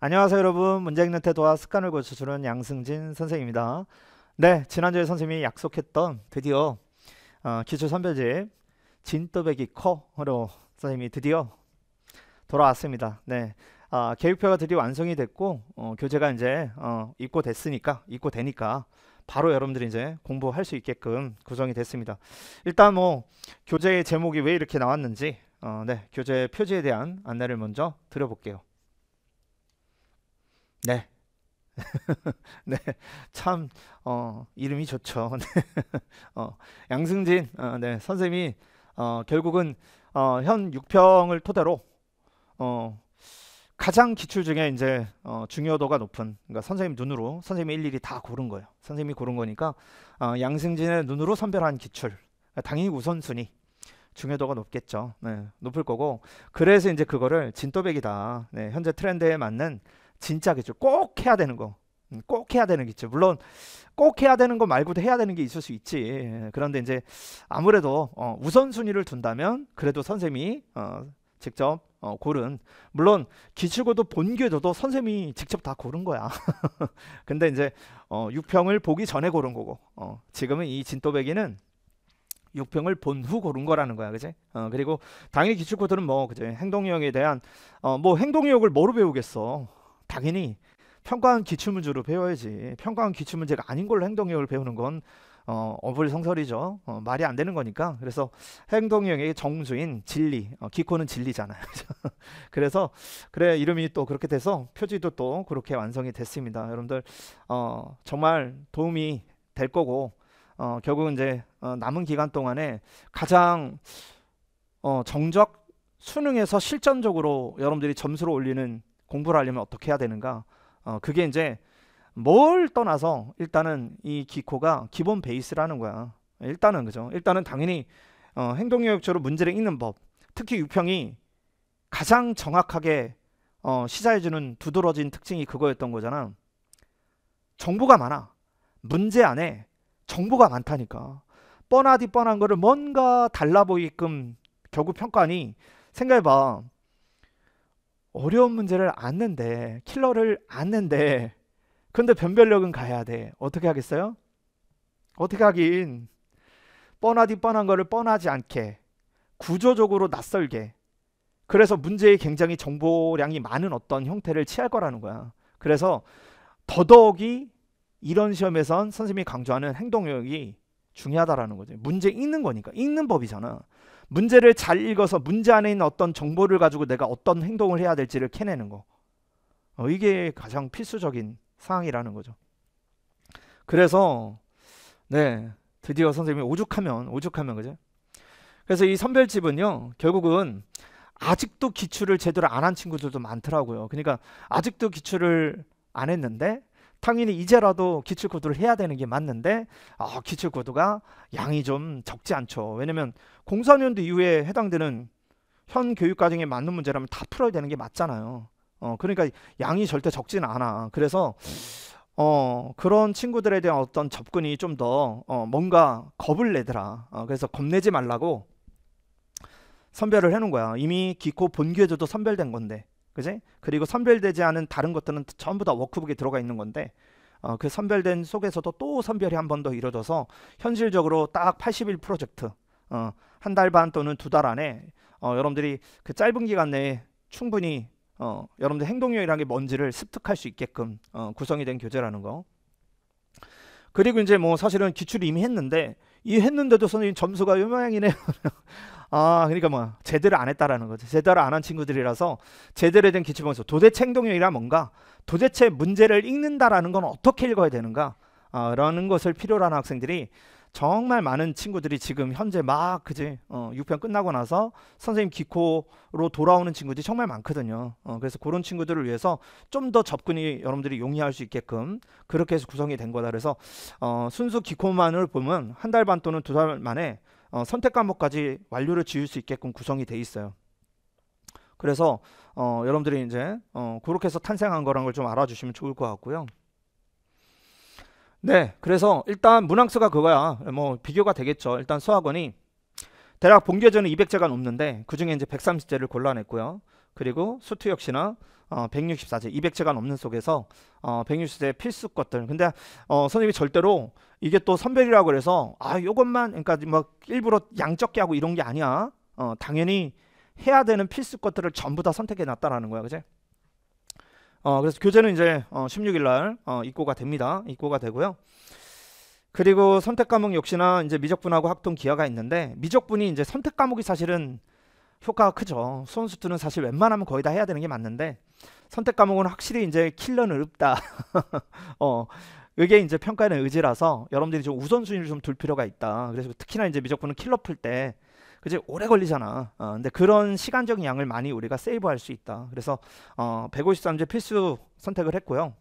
안녕하세요 여러분 문제 읽는 태도와 습관을 고쳐주는 양승진 선생입니다 네 지난주에 선생님이 약속했던 드디어 어, 기초선별집 진또배기 커로 선생님이 드디어 돌아왔습니다 네 아, 계획표가 드디어 완성이 됐고 어, 교재가 이제 어, 입고 됐으니까 입고 되니까 바로 여러분들이 이제 공부할 수 있게끔 구성이 됐습니다 일단 뭐 교재의 제목이 왜 이렇게 나왔는지 어, 네 교재 표지에 대한 안내를 먼저 드려볼게요 네. 네, 참, 어, 이름이 좋죠. 네. 어, 양승진, 어, 네, 선생님이, 어, 결국은, 어, 현 6평을 토대로, 어, 가장 기출 중에 이제, 어, 중요도가 높은, 그러니까 선생님 눈으로, 선생님이 일일이 다 고른 거예요. 선생님이 고른 거니까, 어, 양승진의 눈으로 선별한 기출. 그러니까 당연히 우선순위. 중요도가 높겠죠. 네, 높을 거고. 그래서 이제 그거를 진또백이다. 네, 현재 트렌드에 맞는 진짜 겠죠꼭 해야 되는 거. 음, 꼭 해야 되는 게 있죠. 물론 꼭 해야 되는 거 말고도 해야 되는 게 있을 수 있지. 예, 그런데 이제 아무래도 어, 우선순위를 둔다면 그래도 선생님이 어, 직접 어, 고른 물론 기출고도 본교도도 선생님이 직접 다 고른 거야. 근데 이제 어, 육평을 보기 전에 고른 거고 어, 지금은 이 진또배기는 육평을 본 후 고른 거라는 거야, 그지? 어, 그리고 당일 기출고들은 뭐 그지 행동력에 대한 어, 뭐행동력을 뭐로 배우겠어? 당연히 평가원 기출문제로 배워야지 평가원 기출문제가 아닌 걸로 행동형을 배우는 건 어, 어불성설이죠. 어, 말이 안 되는 거니까. 그래서 행동형의 정수인 진리, 어, 기코는 진리잖아요. 그래서 그래 이름이 또 그렇게 돼서 표지도 또 그렇게 완성이 됐습니다. 여러분들 어, 정말 도움이 될 거고 어, 결국 은 이제 어, 남은 기간 동안에 가장 어, 정적 수능에서 실전적으로 여러분들이 점수를 올리는 공부를 하려면 어떻게 해야 되는가? 어, 그게 이제 뭘 떠나서 일단은 이 기코가 기본 베이스라는 거야. 일단은 그죠. 일단은 당연히 어, 행동교역적으로 문제를 읽는 법, 특히 유평이 가장 정확하게 어, 시사해주는 두드러진 특징이 그거였던 거잖아. 정보가 많아. 문제 안에 정보가 많다니까. 뻔하디 뻔한 거를 뭔가 달라 보이게끔 결국 평가하니 생각해봐. 어려운 문제를 안는데 킬러를 안는데 근데 변별력은 가야 돼. 어떻게 하겠어요? 어떻게 하긴 뻔하디 뻔한 거를 뻔하지 않게 구조적으로 낯설게 그래서 문제에 굉장히 정보량이 많은 어떤 형태를 취할 거라는 거야. 그래서 더더욱이 이런 시험에선 선생님이 강조하는 행동력이 중요하다라는 거죠. 문제 읽는 거니까 읽는 법이잖아. 문제를 잘 읽어서 문제 안에 있는 어떤 정보를 가지고 내가 어떤 행동을 해야 될지를 캐내는 거. 어, 이게 가장 필수적인 상황이라는 거죠. 그래서 네 드디어 선생님이 오죽하면 오죽하면 그죠? 그래서 이 선별집은요 결국은 아직도 기출을 제대로 안 한 친구들도 많더라고요. 그러니까 아직도 기출을 안 했는데 당연히 이제라도 기출고도를 해야 되는 게 맞는데 아, 기출고도가 양이 좀 적지 않죠. 왜냐면 04년도 이후에 해당되는 현 교육과정에 맞는 문제라면 다 풀어야 되는 게 맞잖아요. 어, 그러니까 양이 절대 적지는 않아. 그래서 어, 그런 친구들에 대한 어떤 접근이 좀 더 어, 뭔가 겁을 내더라. 어, 그래서 겁내지 말라고 선별을 해놓은 거야. 이미 기코 본교에서도 선별된 건데. 그지? 그리고 선별되지 않은 다른 것들은 전부 다 워크북에 들어가 있는 건데 어, 그 선별된 속에서도 또 선별이 한 번 더 이루어져서 현실적으로 딱 80일 프로젝트 어, 한달 반 또는 두 달 안에 어, 여러분들이 그 짧은 기간 내에 충분히 어, 여러분들 행동력이라는 게 뭔지를 습득할 수 있게끔 어, 구성이 된 교재라는 거. 그리고 이제 뭐 사실은 기출을 이미 했는데 이 했는데도 선생님 점수가 요망이네요. 아 그러니까 뭐 제대로 안 했다라는 거죠. 제대로 안 한 친구들이라서 제대로 된 기출 범위서 도대체 행동형이란 뭔가 도대체 문제를 읽는다라는 건 어떻게 읽어야 되는가 어, 라는 것을 필요로 하는 학생들이 정말 많은 친구들이 지금 현재 막 그지 어, 6편 끝나고 나서 선생님 기코로 돌아오는 친구들이 정말 많거든요. 어, 그래서 그런 친구들을 위해서 좀 더 접근이 여러분들이 용이할 수 있게끔 그렇게 해서 구성이 된 거다. 그래서 어, 순수 기코만을 보면 한 달 반 또는 두 달 만에 어, 선택 과목까지 완료를 지을 수 있게끔 구성이 돼 있어요. 그래서 어, 여러분들이 이제 어, 그렇게 해서 탄생한 거란 걸 좀 알아주시면 좋을 것 같고요. 네, 그래서 일단 문항수가 그거야. 뭐 비교가 되겠죠. 일단 수학원이 대략 본교재는 200제가 넘는데 그 중에 이제 130제를 골라냈고요. 그리고 수투 역시나 어, 164제, 200제가 넘는 속에서 어, 160제 필수 것들. 근데 어, 선생님이 절대로 이게 또 선별이라고 해서 아, 요것만 그러니까 막 뭐 일부러 양적게 하고 이런 게 아니야. 어, 당연히 해야 되는 필수 것들을 전부 다 선택해 놨다라는 거야. 그지 어, 그래서 교재는 이제 어, 16일 날 어, 입고가 됩니다. 입고가 되고요. 그리고 선택 과목 역시나 이제 미적분하고 학통 기하가 있는데 미적분이 이제 선택 과목이 사실은 효과가 크죠. 수원수투는 사실 웬만하면 거의 다 해야 되는 게 맞는데 선택 과목은 확실히 이제 킬러는 없다. 어. 이게 이제 평가에는 의지라서 여러분들이 좀 우선순위를 좀 둘 필요가 있다. 그래서 특히나 이제 미적분은 킬러 풀 때 그지 오래 걸리잖아. 어, 근데 그런 시간적인 양을 많이 우리가 세이브할 수 있다. 그래서 어, 153제 필수 선택을 했고요.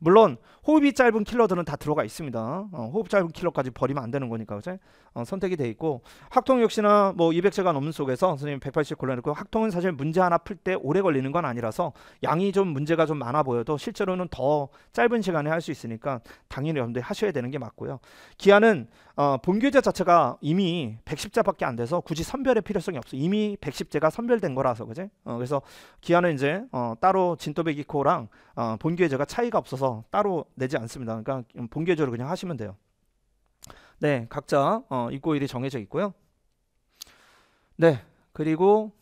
물론 호흡이 짧은 킬러들은 다 들어가 있습니다. 어, 호흡 짧은 킬러까지 버리면 안 되는 거니까 그제 어, 선택이 돼 있고 학통 역시나 뭐 200제가 넘는 속에서 선생님 180 골라놓고 학통은 사실 문제 하나 풀 때 오래 걸리는 건 아니라서 양이 좀 문제가 좀 많아 보여도 실제로는 더 짧은 시간에 할 수 있으니까 당연히 여러분들이 하셔야 되는 게 맞고요. 기아는 어, 본교재 자체가 이미 110자밖에 안 돼서 굳이 선별의 필요성이 없어. 이미 110제가 선별된 거라서 그제. 어, 그래서 기아는 이제 어, 따로 진토배기코랑 어, 본교재가 차이가 없어서 따로 내지 않습니다. 그러니까 본계적으 그냥 하시면 돼요. 네, 각자 어, 입고일이 정해져 있고요. 네, 그리고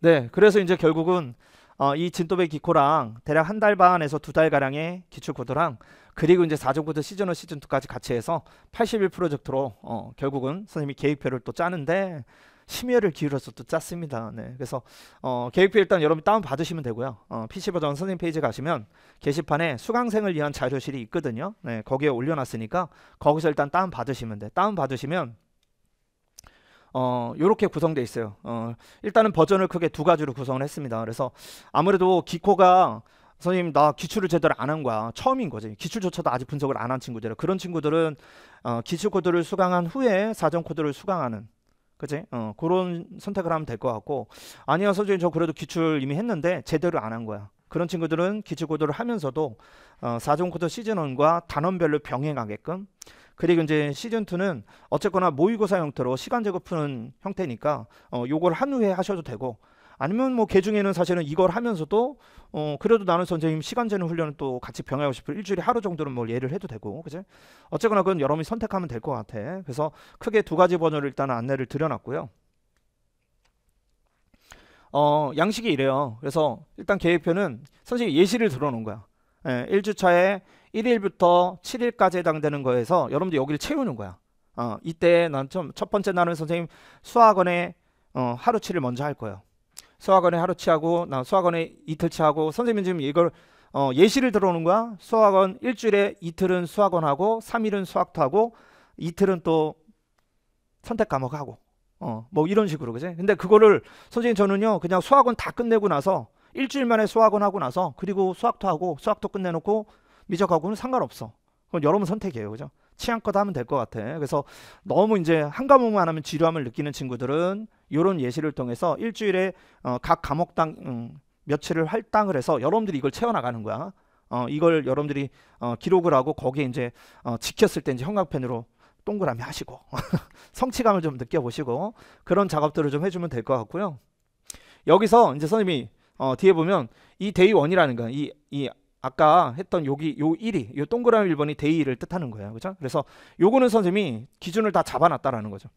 네, 그래서 이제 결국은 어, 이 진또배 기코랑 대략 한 달 반에서 두 달 가량의 기출 코드랑 그리고 이제 4종 코드 시즌 1, 시즌 2까지 같이 해서 81 프로젝트로 어, 결국은 선생님이 계획표를 또 짜는데 심혈을 기울여서 또 짰습니다. 네. 그래서 어, 계획표 일단 여러분 다운 받으시면 되고요. 어, PC 버전 선생님 페이지 가시면 게시판에 수강생을 위한 자료실이 있거든요. 네, 거기에 올려놨으니까 거기서 일단 다운 받으시면 돼. 다운 받으시면 어, 요렇게 구성되어 있어요. 어, 일단은 버전을 크게 두 가지로 구성을 했습니다. 그래서 아무래도 기코가 선생님 나 기출을 제대로 안 한 거야 처음인 거지 기출조차도 아직 분석을 안 한 친구들 그런 친구들은 어, 기출 코드를 수강한 후에 사전 코드를 수강하는 그지? 어, 그런 선택을 하면 될 것 같고 아니야 서준이 저 그래도 기출 이미 했는데 제대로 안 한 거야. 그런 친구들은 기출고도를 하면서도 어, 4종 코드 시즌1과 단원별로 병행하게끔 그리고 이제 시즌2는 어쨌거나 모의고사 형태로 시간 제거 푸는 형태니까 어, 요걸 한 후에 하셔도 되고 아니면 뭐 개중에는 사실은 이걸 하면서도 어 그래도 나는 선생님 시간 제는훈련을또 같이 병행하고 싶을 일주일에 하루 정도는 뭐 예를 해도 되고 그지 어쨌거나 그건 여러분이 선택하면 될 것 같아 그래서 크게 두 가지 번호를 일단 안내를 드려놨고요 어 양식이 이래요 그래서 일단 계획표는 선생님 예시를 들어놓은 거야 예, 1주차에 1일부터 7일까지 해당되는 거에서 여러분들 여기를 채우는 거야 어, 이때 난첫 번째 날은 선생님 수학원에 어, 하루치를 먼저 할 거예요 수학원에 하루치하고 나 수학원에 이틀치하고 선생님 지금 이걸 어, 예시를 들어오는 거야. 수학원 일주일에 이틀은 수학원하고 3일은 수학토하고 이틀은 또 선택 과목하고 어, 뭐 이런 식으로 그지? 근데 그거를 선생님 저는요 그냥 수학원 다 끝내고 나서 일주일 만에 수학원 하고 나서 그리고 수학토 하고 수학토 끝내놓고 미적하고는 상관없어. 그건 여러분 선택이에요, 그죠? 취향껏 하면 될 것 같아. 그래서 너무 이제 한 과목만 하면 지루함을 느끼는 친구들은 이런 예시를 통해서 일주일에 어, 각 과목당 음, 며칠을 할당을 해서 여러분들이 이걸 채워나가는 거야. 어, 이걸 여러분들이 어, 기록을 하고 거기에 이제 어, 지켰을 때 이제 형광펜으로 동그라미 하시고 성취감을 좀 느껴보시고 그런 작업들을 좀 해주면 될 것 같고요. 여기서 이제 선생님이 어, 뒤에 보면 이 데이 원이라는 거이 이 아까 했던 여기 요 1이 요 동그라미 1번이 데이를 뜻하는 거예요. 그죠? 그래서 요거는 선생님이 기준을 다 잡아놨다라는 거죠.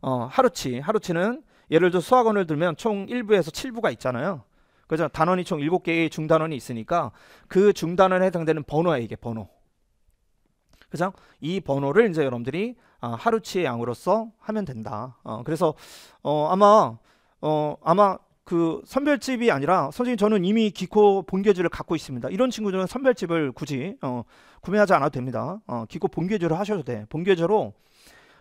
어, 하루치. 하루치는 예를 들어 수학원을 들면 총 1부에서 7부가 있잖아요. 그죠? 단원이 총 7개의 중단원이 있으니까 그 중단원에 해당되는 번호야 이게 번호. 그죠? 이 번호를 이제 여러분들이 아, 하루치의 양으로서 하면 된다. 어, 그래서 어, 아마 어, 아마 그 선별집이 아니라 선생님 저는 이미 기코 본계주를 갖고 있습니다. 이런 친구들은 선별집을 굳이 어, 구매하지 않아도 됩니다. 어, 기코 본계주를 하셔도 돼. 본계주로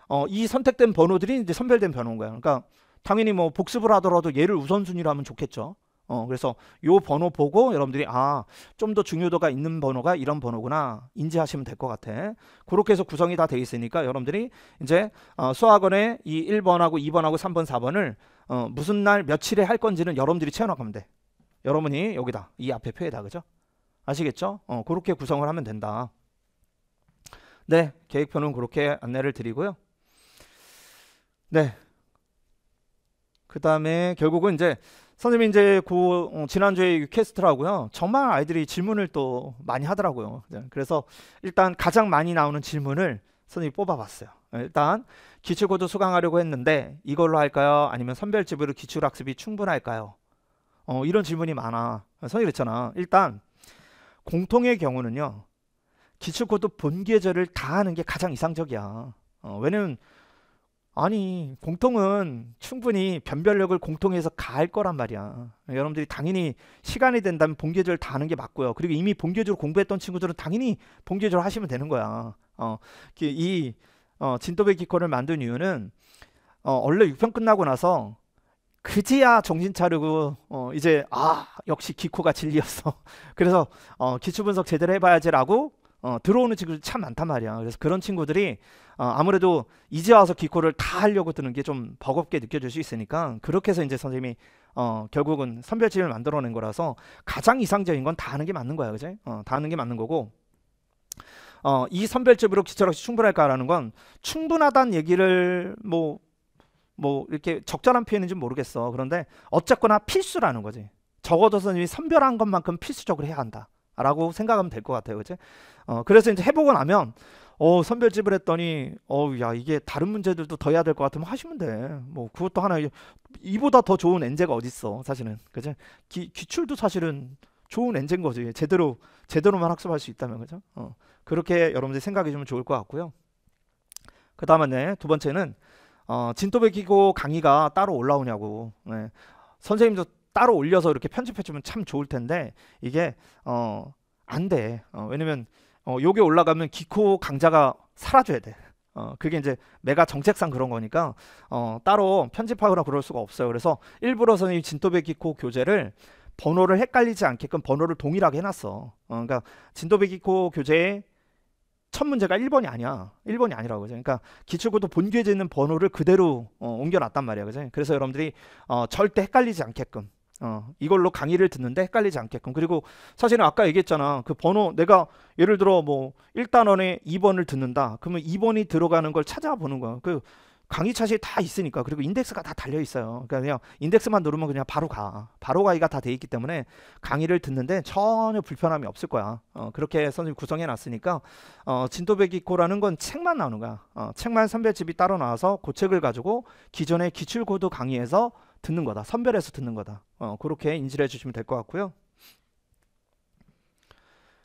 어, 이 선택된 번호들이 이제 선별된 번호인 거야. 그러니까 당연히 뭐 복습을 하더라도 얘를 우선순위로 하면 좋겠죠. 어, 그래서 요 번호 보고 여러분들이 아, 좀 더 중요도가 있는 번호가 이런 번호구나 인지하시면 될 것 같아. 그렇게 해서 구성이 다 돼 있으니까 여러분들이 이제 어, 수학원에 이 1번하고 2번하고 3번, 4번을 어, 무슨 날 며칠에 할 건지는 여러분들이 채워나가면 돼. 여러분이 여기다 이 앞에 표에다 그죠? 아시겠죠? 어, 그렇게 구성을 하면 된다. 네, 계획표는 그렇게 안내를 드리고요. 네. 그 다음에 결국은 이제 선생님 이제 어, 이 고, 지난주에 유캐스트라고요. 정말 아이들이 질문을 또 많이 하더라고요. 네, 그래서 일단 가장 많이 나오는 질문을 선생님이 뽑아봤어요. 일단 기출고도 수강하려고 했는데 이걸로 할까요? 아니면 선별집으로 기출학습이 충분할까요? 어, 이런 질문이 많아. 선생님 그랬잖아. 일단 공통의 경우는요. 기출고도 본계절을 다 하는 게 가장 이상적이야. 어, 왜냐면 아니 공통은 충분히 변별력을 공통해서 가할 거란 말이야 여러분들이 당연히 시간이 된다면 본계절 다 하는 게 맞고요 그리고 이미 본계절 공부했던 친구들은 당연히 본계절 하시면 되는 거야 어, 그 이 어, 진도배 기코를 만든 이유는 어, 원래 6편 끝나고 나서 그지야 정신 차리고 어, 이제 아 역시 기코가 진리였어. 그래서 어, 기초 분석 제대로 해봐야지라고 어, 들어오는 친구들 이참 많단 말이야. 그래서 그런 친구들이 어, 아무래도 이제 와서 기코를 다 하려고 드는 게 좀 버겁게 느껴질 수 있으니까 그렇게 해서 이제 선생님이 어, 결국은 선별집을 만들어낸 거라서 가장 이상적인 건 다 하는 게 맞는 거야, 그지? 어, 다 하는 게 맞는 거고 어, 이 선별집으로 기초력이 충분할까라는 건 충분하다는 얘기를 뭐뭐 뭐 이렇게 적절한 표현인지 모르겠어. 그런데 어쨌거나 필수라는 거지. 적어도 서생이 선별한 것만큼 필수적으로 해야 한다라고 생각하면 될 것 같아요, 그렇 어, 그래서 이제 해보고 나면 어 선별집을 했더니 어야 이게 다른 문제들도 더 해야 될 것 같으면 하시면 돼. 뭐 그것도 하나 이보다 더 좋은 엔제가 어딨어 사실은. 그죠? 기출도 사실은 좋은 엔진 거죠 예, 제대로 제대로만 학습할 수 있다면 그죠? 어. 그렇게 여러분들이 생각해 주면 좋을 것 같고요. 그 다음에 두 번째는 어, 진토백이고 강의가 따로 올라오냐고 네. 선생님도 따로 올려서 이렇게 편집해 주면 참 좋을 텐데 이게 어, 안 돼. 어, 왜냐면 어, 요게 올라가면 기코 강좌가 사라져야 돼. 어, 그게 이제 메가 정책상 그런 거니까 어, 따로 편집하거나 그럴 수가 없어요. 그래서 일부러 선생님 진토백이코 교재를 번호를 헷갈리지 않게끔 번호를 동일하게 해놨어. 어, 그러니까 진도배기코 교재에 첫 문제가 1번이 아니야. 1번이 아니라고 그죠. 그러니까 기출고도 본교재에 있는 번호를 그대로 어, 옮겨놨단 말이야. 그죠. 그래서 여러분들이 어, 절대 헷갈리지 않게끔 어, 이걸로 강의를 듣는데 헷갈리지 않게끔 그리고 사실은 아까 얘기했잖아 그 번호 내가 예를 들어 뭐 1단원에 2번을 듣는다 그러면 2번이 들어가는 걸 찾아보는 거야 그 강의 차실다 있으니까 그리고 인덱스가 다 달려 있어요. 그러니까 그냥 인덱스만 누르면 그냥 바로 가. 바로 가기가 다 돼 있기 때문에 강의를 듣는데 전혀 불편함이 없을 거야. 어, 그렇게 선생님 구성해 놨으니까 어, 진도배기코라는 건 책만 나오는 거야. 어, 책만 선별집이 따로 나와서 그 책을 가지고 기존의 기출고도 강의에서 듣는 거다. 선별해서 듣는 거다. 어, 그렇게 인지를 해주시면 될 것 같고요.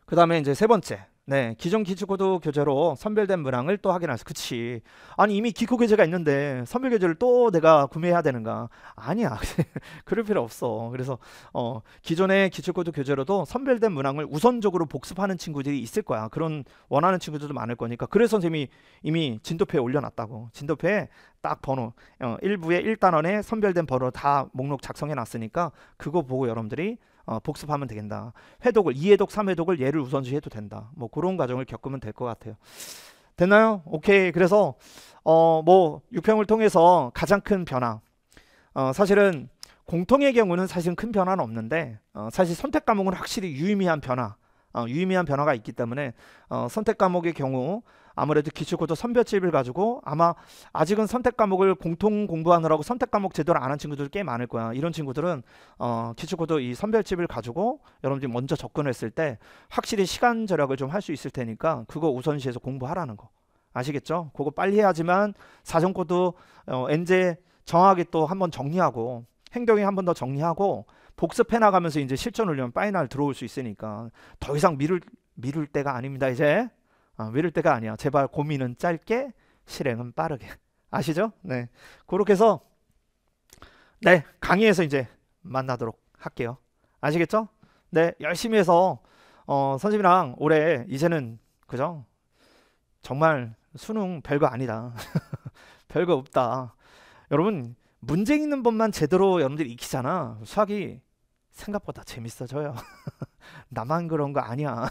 그 다음에 이제 세 번째 네, 기존 기초고도 교재로 선별된 문항을 또 확인해서 그치. 아니 이미 기초 교재가 있는데 선별 교재를 또 내가 구매해야 되는가? 아니야, 그럴 필요 없어. 그래서 어, 기존의 기초고도 교재로도 선별된 문항을 우선적으로 복습하는 친구들이 있을 거야. 그런 원하는 친구들도 많을 거니까. 그래서 선생님이 이미 진도표에 올려놨다고. 진도표에 딱 번호 어, 1부에 1단원에 선별된 번호 다 목록 작성해 놨으니까 그거 보고 여러분들이 어, 복습하면 되겠다. 회독을 2회독, 3회독을 예를 우선시해도 된다. 뭐 그런 과정을 겪으면 될 것 같아요. 됐나요? 오케이. 그래서 어, 뭐 육평을 통해서 가장 큰 변화. 어, 사실은 공통의 경우는 사실은 큰 변화는 없는데 어, 사실 선택 과목은 확실히 유의미한 변화, 어, 유의미한 변화가 있기 때문에 어, 선택 과목의 경우 아무래도 기출고도 선별집을 가지고 아마 아직은 선택 과목을 공통 공부하느라고 선택 과목 제대로 안 한 친구들 꽤 많을 거야. 이런 친구들은 어, 기출고도 이 선별집을 가지고 여러분들이 먼저 접근했을 때 확실히 시간 절약을 좀 할 수 있을 테니까 그거 우선시해서 공부하라는 거. 아시겠죠? 그거 빨리 해야지만 사전고도 어, 엔제 정확하게 또 한번 정리하고 행동이 한 번 더 정리하고 복습해 나가면서 이제 실전 훈련 파이널 들어올 수 있으니까 더 이상 미룰 미룰 때가 아닙니다 이제 아, 미룰 때가 아니야. 제발 고민은 짧게, 실행은 빠르게. 아시죠? 네. 그렇게 해서 네 강의에서 이제 만나도록 할게요. 아시겠죠? 네 열심히 해서 어, 선생님이랑 올해 이제는 그죠? 정말 수능 별거 아니다. 별거 없다. 여러분 문제 있는 법만 제대로 여러분들이 익히잖아. 수학이 생각보다 재밌어져요. 나만 그런 거 아니야.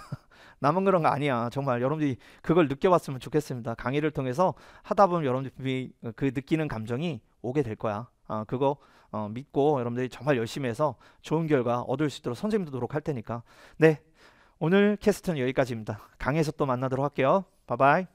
나만 그런 거 아니야. 정말 여러분들이 그걸 느껴봤으면 좋겠습니다. 강의를 통해서 하다 보면 여러분들이 그 느끼는 감정이 오게 될 거야. 아, 그거 어, 믿고 여러분들이 정말 열심히 해서 좋은 결과 얻을 수 있도록 선생님도 노력할 테니까. 네. 오늘 캐스트는 여기까지입니다. 강의에서 또 만나도록 할게요. 바이바이.